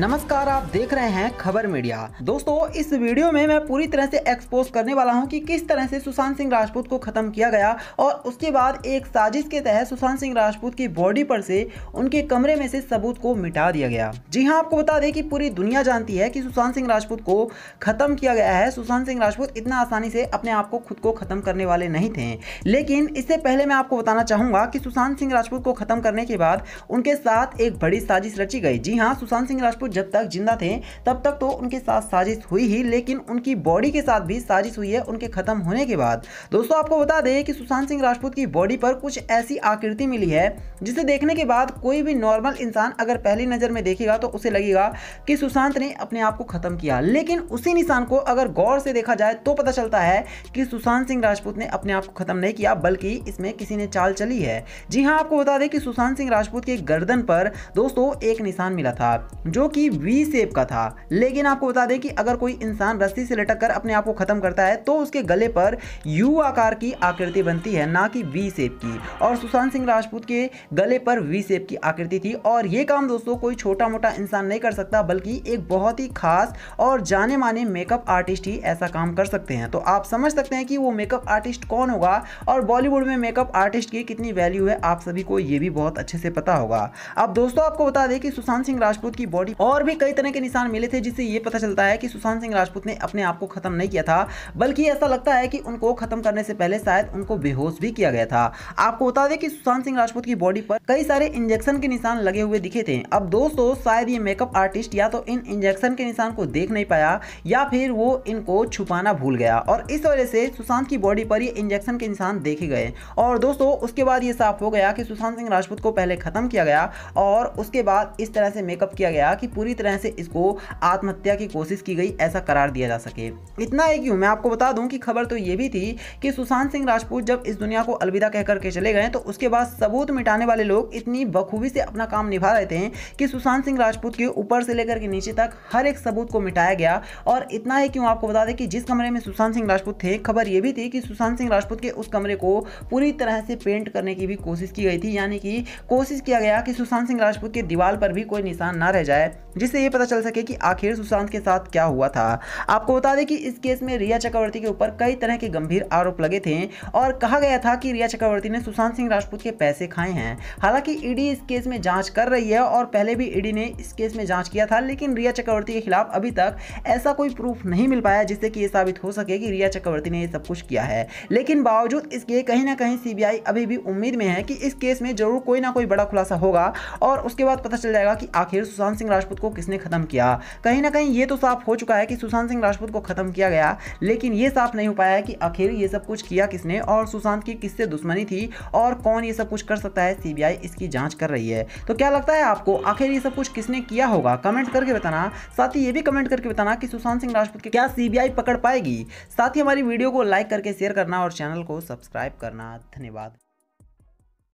नमस्कार आप देख रहे हैं खबर मीडिया दोस्तों इस वीडियो में मैं पूरी तरह से एक्सपोज करने वाला हूं कि किस तरह से सुशांत सिंह राजपूत को खत्म किया गया और उसके बाद एक साजिश के तहत सुशांत सिंह राजपूत की बॉडी पर से उनके कमरे में से सबूत को मिटा दिया गया जी हां आपको बता दें कि पूरी दुनिया जानती है कि सुशांत सिंह राजपूत को खत्म किया गया है सुशांत सिंह राजपूत इतना आसानी से अपने आप को खुद को खत्म करने वाले नहीं थे लेकिन इससे पहले मैं आपको बताना चाहूंगा कि सुशांत सिंह राजपूत को खत्म करने के बाद उनके साथ एक बड़ी साजिश रची गई जी हाँ सुशांत सिंह राजपूत ठाकुर जब तक जिंदा थे तब तक तो उनके साथ साजिश हुई ही लेकिन उनकी बॉडी के साथ भी साजिश हुई है उनके खत्म होने के बाद दोस्तों आपको बता दें कि सुशांत सिंह राजपूत की बॉडी पर कुछ ऐसी आकृति मिली है जिसे देखने के बाद कोई भी नॉर्मल इंसान अगर पहली नज़र में देखेगा तो उसे लगेगा कि सुशांत ने अपने आप को खत्म किया लेकिन उसी निशान को अगर गौर से देखा जाए तो पता चलता है कि सुशांत सिंह राजपूत ने अपने आप को खत्म नहीं किया बल्कि इसमें किसी ने चाल चली है जी हाँ आपको बता दें कि सुशांत सिंह राजपूत के गर्दन पर दोस्तों एक निशान मिला था जो कि वी सेप का था लेकिन आपको बता दें कि अगर कोई इंसान रस्सी से लटक कर अपने आप को ख़त्म करता है तो उसके गले पर यू आकार की आकृति बनती है ना कि वी सेप की और सुशांत सिंह राजपूत के गले पर वी सेप की आकृति थी और ये काम दोस्तों कोई छोटा मोटा इंसान नहीं कर सकता बल्कि एक बहुत ही खास और जाने माने मेकअप आर्टिस्ट ही ऐसा काम कर सकते हैं तो आप समझ सकते हैं कि वो मेकअप आर्टिस्ट कौन होगा और बॉलीवुड में मेकअप आर्टिस्ट की कितनी वैल्यू है आप सभी को ये भी बहुत अच्छे से पता होगा अब दोस्तों आपको बता दें कि सुशांत सिंह राजपूत की बॉडी और भी कई तरह के निशान मिले थे जिससे ये पता चलता है कि सुशांत सिंह राजपूत ने अपने आप को खत्म नहीं किया था बल्कि ऐसा लगता है कि उनको खत्म करने से पहले शायद उनको बेहोश भी किया गया था आपको बता दें कि सुशांत सिंह राजपूत की बॉडी पर कई सारे इंजेक्शन के निशान लगे हुए दिखे थे अब दोस्तों शायद ये मेकअप आर्टिस्ट या तो इन इंजेक्शन के निशान को देख नहीं पाया या फिर वो इनको छुपाना भूल गया और इस वजह से सुशांत की बॉडी पर ये इंजेक्शन के निशान देखे गए और दोस्तों उसके बाद ये साफ हो गया कि सुशांत सिंह राजपूत को पहले खत्म किया गया और उसके बाद इस तरह से मेकअप किया गया कि पूरी तरह से इसको आत्महत्या की कोशिश की गई ऐसा करार दिया जा सके इतना ही क्यों मैं आपको बता दूं कि खबर तो ये भी थी कि सुशांत सिंह राजपूत जब इस दुनिया को अलविदा कह करके चले गए तो उसके बाद सबूत मिटाने वाले लोग इतनी बखूबी से अपना काम निभा रहे थे कि सुशांत सिंह राजपूत के ऊपर से लेकर के नीचे तक हर एक सबूत को मिटाया गया और इतना ही क्यों आपको बता दें कि जिस कमरे में सुशांत सिंह राजपूत थे खबर ये भी थी कि सुशांत सिंह राजपूत के उस कमरे को पूरी तरह से पेंट करने की भी कोशिश की गई थी यानी कि कोशिश किया गया कि सुशांत सिंह राजपूत के दीवार पर भी कोई निशान ना रह जाए जिससे ये पता चल सके कि आखिर सुशांत के साथ क्या हुआ था आपको बता दें कि इस केस में रिया चक्रवर्ती के ऊपर कई तरह के गंभीर आरोप लगे थे और कहा गया था कि रिया चक्रवर्ती ने सुशांत सिंह राजपूत के पैसे खाए हैं हालांकि ईडी इस केस में जांच कर रही है और पहले भी ईडी ने इस केस में जांच किया था लेकिन रिया चक्रवर्ती के खिलाफ अभी तक ऐसा कोई प्रूफ नहीं मिल पाया जिससे कि यह साबित हो सके कि रिया चक्रवर्ती ने यह सब कुछ किया है लेकिन बावजूद इसके कहीं ना कहीं सीबीआई अभी भी उम्मीद में है कि इस केस में जरूर कोई ना कोई बड़ा खुलासा होगा और उसके बाद पता चल जाएगा कि आखिर सुशांत सिंह राजपूत राजपूत को किसने खत्म किया कहीं ना कहीं ये तो साफ हो चुका है कि सुशांत सिंह राजपूत को खत्म किया गया लेकिन ये साफ नहीं हो पाया है कि आखिर ये सब कुछ किया किसने और सुशांत की किससे दुश्मनी थी और कौन ये सब कुछ कर सकता है सीबीआई इसकी जांच कर रही है तो क्या लगता है आपको आखिर ये सब कुछ किसने किया होगा कमेंट करके बताना साथ ही ये भी कमेंट करके बताना कि सुशांत सिंह राजपूत की क्या सीबीआई पकड़ पाएगी साथ ही हमारी वीडियो को लाइक करके शेयर करना और चैनल को सब्सक्राइब करना धन्यवाद